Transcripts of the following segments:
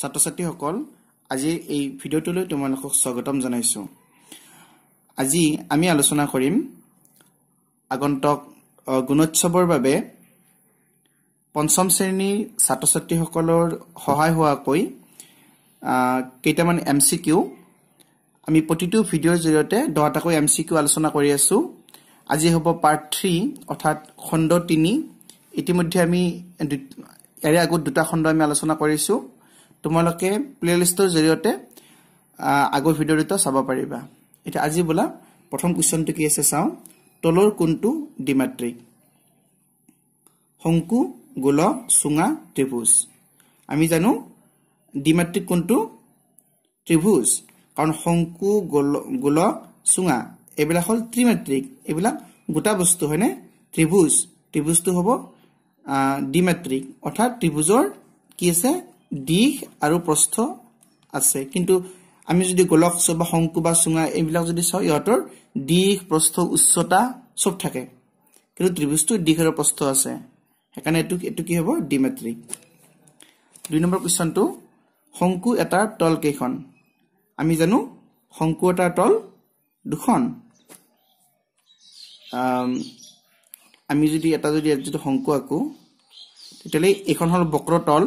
ছাত্ৰ ছাত্ৰীসকল আজিৰ এই ভিডিঅ'টোলৈ তোমালোকক স্বাগতম জনাইছোঁ আজি আমি আলোচনা কৰিম আগন্তক গুণোৎসৱৰ বাবে পঞ্চম শ্ৰেণীৰ ছাত্ৰ ছাত্ৰীসকলৰ সহায় হোৱাকৈ কেইটামান এম চি কিউ আমি প্ৰতিটো ভিডিঅ'ৰ জৰিয়তে দহটাকৈ এম চি কিউ আলোচনা কৰি আছোঁ আজি হ'ব পাৰ্ট থ্ৰী অৰ্থাৎ খণ্ড তিনি ইতিমধ্যে আমি ইয়াৰে আগত দুটা খণ্ড আমি আলোচনা কৰিছোঁ তোমালোকে প্লেলিষ্টৰ জৰিয়তে আগৰ ভিডিঅ'টো চাব পাৰিবা এতিয়া আজি বোলা প্ৰথম কুৱেশ্যনটো কি আছে চাওঁ তলৰ কোনটো ডিমেট্ৰিক শংকু গোল চুঙা ত্ৰিভুজ আমি জানো ডিমেট্ৰিক কোনটো ত্ৰিভুজ কাৰণ শংকু গোল গোল চুঙা এইবিলাক হ'ল ত্ৰিমেট্ৰিক এইবিলাক গোটা বস্তু হয়নে ত্ৰিভুজ ত্ৰিভুজটো হ'ব ডিমেট্ৰিক অৰ্থাৎ ত্ৰিভুজৰ কি আছে দিশ আৰু প্ৰস্থ আছে কিন্তু আমি যদি গোলক চোৱা বা শংকু বা চুঙা এইবিলাক যদি চাওঁ ইহঁতৰ দিশ প্ৰস্থ উচ্চতা চব থাকে কিন্তু ত্ৰিভুজটোৰ দিশ আৰু প্ৰস্থ আছে সেইকাৰণে এইটো এইটো কি হ'ব ডিমেট্ৰিক দুই নম্বৰ কুৱেশ্যনটো শংকু এটাৰ তল কেইখন আমি জানো শংকু এটাৰ তল দুখন আমি যদি এটা যদি যদি শংকু আঁকো তেতিয়াহ'লে এইখন হ'ল বক্ৰ তল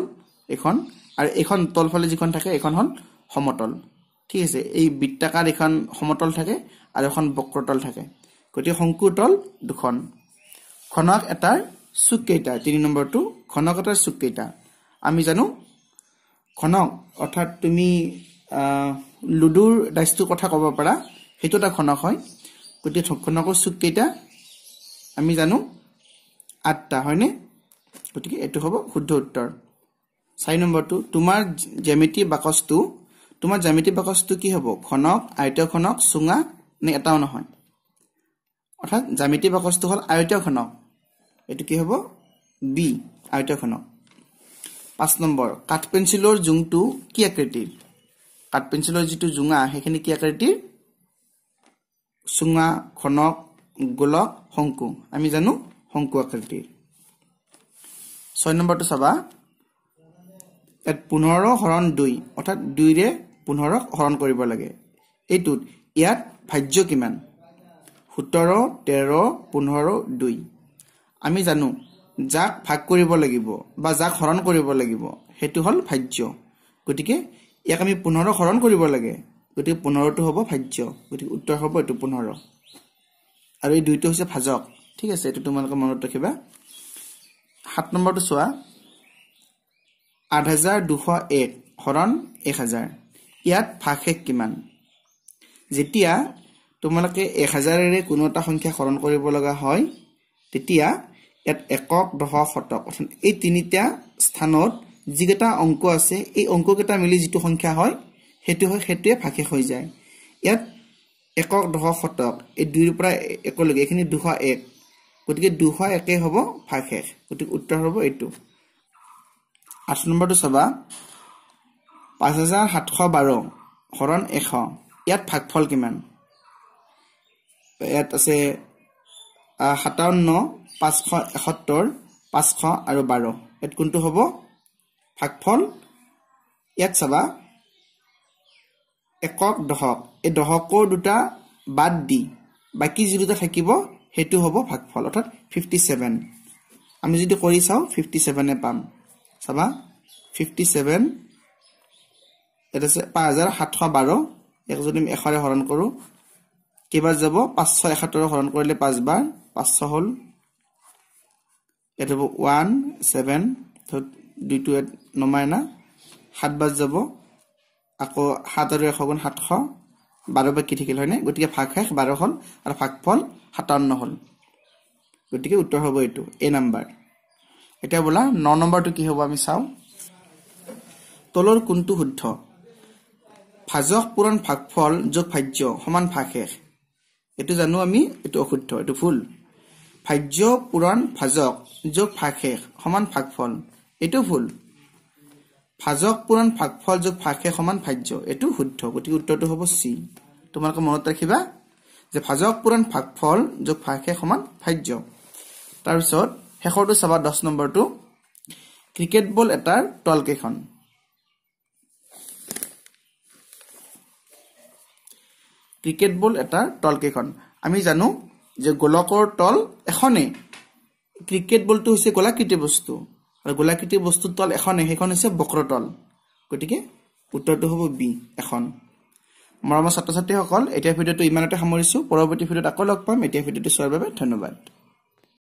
এইখন আৰু এইখন তলফালে যিখন থাকে এইখন হ'ল সমতল ঠিক আছে এই বৃত্তাকাৰ এখন সমতল থাকে আৰু এখন বক্ৰতল থাকে গতিকে শংকুৰ তল দুখন খনক এটাৰ চুককেইটা তিনি নম্বৰটো খনক এটাৰ চুককেইটা আমি জানো খনক অৰ্থাৎ তুমি লুডুৰ ডাইচটোৰ কথা ক'ব পাৰা সেইটো এটা খনক হয় গতিকে খনকৰ চুককেইটা আমি জানো আঠটা হয়নে গতিকে এইটো হ'ব শুদ্ধ উত্তৰ চাৰি নম্বৰটো তোমাৰ জ্যামিতি বাকচটো তোমাৰ জ্যামিতি বাকচটো কি হ'ব খনক ঘনক খনক চুঙা নে এটাও নহয় অৰ্থাৎ জ্যামিতি বাকচটো হ'ল খনক এইটো কি হ'ব বি খনক পাঁচ নম্বৰ কাঠ পেঞ্চিলৰ জোংটো কি আকৃতিৰ কাঠ পেঞ্চিলৰ যিটো জোঙা সেইখিনি কি আকৃতিৰ চুঙা খনক গোলক শংকু আমি জানো শংকু আকৃতিৰ ছয় নম্বৰটো চাবা ইয়াত পোন্ধৰ হৰণ দুই অৰ্থাৎ দুইৰে পোন্ধৰক হৰণ কৰিব লাগে এইটোত ইয়াত ভাজ্য কিমান সোতৰ তেৰ পোন্ধৰ দুই আমি জানো যাক ভাগ কৰিব লাগিব বা যাক হৰণ কৰিব লাগিব সেইটো হ'ল ভাজ্য গতিকে ইয়াক আমি পোন্ধৰ হৰণ কৰিব লাগে গতিকে পোন্ধৰটো হ'ব ভাজ্য গতিকে উত্তৰ হ'ব এইটো পোন্ধৰ আৰু এই দুইটো হৈছে ভাজক ঠিক আছে এইটো তোমালোকে মনত ৰাখিবা সাত নম্বৰটো চোৱা আঠ হাজাৰ দুশ এক হৰণ এক হাজাৰ ইয়াত ভাগশেষ কিমান যেতিয়া তোমালোকে এক হাজাৰেৰে কোনো এটা সংখ্যা হৰণ কৰিব লগা হয় তেতিয়া ইয়াত একক দহ শতক অৰ্থাৎ এই তিনিটা স্থানত যিকেইটা অংক আছে এই অংককেইটা মিলি যিটো সংখ্যা হয় সেইটো হয় সেইটোৱে ভাগশেষ হৈ যায় ইয়াত একক দহ শতক এই দুইৰ পৰা একলৈকে এইখিনি দুশ এক গতিকে দুশ একেই হ'ব ভাগশেষ গতিকে উত্তৰ হ'ব এইটো আঠ নম্বৰটো চাবা পাঁচ হাজাৰ সাতশ বাৰ হৰণ এশ ইয়াত ভাগফল কিমান ইয়াত আছে সাতাৱন্ন পাঁচশ এসত্তৰ পাঁচশ আৰু বাৰ ইয়াত কোনটো হ'ব ভাগফল ইয়াত চাবা একক দশক এই দশকৰ দুটা বাদ দি বাকী যি দুটা থাকিব সেইটো হ'ব ভাগফল অৰ্থাৎ ফিফটি ছেভেন আমি যদি কৰি চাওঁ ফিফটি ছেভেনে পাম চাবা ফিফটি ছেভেন ইয়াত আছে পাঁচ হাজাৰ সাতশ বাৰ এক যদি আমি এশৰে হৰণ কৰোঁ কেইবাৰ যাব পাঁচশ এসত্তৰ হৰণ কৰিলে পাঁচবাৰ পাঁচশ হ'ল ইয়াত হ'ব ওৱান ছেভেন ধৰ দুইটো এট নমাই না বাৰ যাব আকৌ সাত আৰু এশ গুণ সাতশ বাৰ বাকী থাকিল হয়নে গতিকে ভাগ শেষ বাৰ হ'ল আৰু ভাগ ফল সাতাৱন্ন হ'ল গতিকে উত্তৰ হ'ব এইটো এই নাম্বাৰ এতিয়া বোলা ন নম্বৰটো কি হ'ব আমি চাওঁ তলৰ কোনটো শুদ্ধ ভাজক পূৰণ ভাগফল যোগ ভাজ্য সমান ভাগ শেষ এইটো জানো আমি এইটো অশুদ্ধ এইটো ভুল ভাজ্য পূৰণ ভাজক যোগ ভাগ শেষ সমান ভাগফল এইটো ভুল ভাজক পূৰণ ভাগফল যোগ ভাগশেষ সমান ভাজ্য এইটো শুদ্ধ গতিকে উত্তৰটো হ'ব চি তোমালোকে মনত ৰাখিবা যে ভাজক পূৰণ ভাগফল যোগ ভাগশেষ সমান ভাজ্য তাৰপিছত শেষৰটো চাবা দহ নম্বৰটো ক্ৰিকেট বল এটাৰ তলকেইখন ক্ৰিকেট বল এটাৰ তলকেইখন আমি জানো যে গোলকৰ তল এখনেই ক্ৰিকেট বলটো হৈছে গোলাকৃতি বস্তু আৰু গোলাকৃতি বস্তুৰ তল এখনেই সেইখন হৈছে বক্ৰ তল গতিকে উত্তৰটো হ'ব বি এখন মৰমৰ ছাত্ৰ ছাত্ৰীসকল এতিয়া ভিডিঅ'টো ইমানতে সামৰিছোঁ পৰৱৰ্তী ভিডিঅ'ত আকৌ লগ পাম এতিয়া ভিডিঅ'টো চোৱাৰ বাবে ধন্যবাদ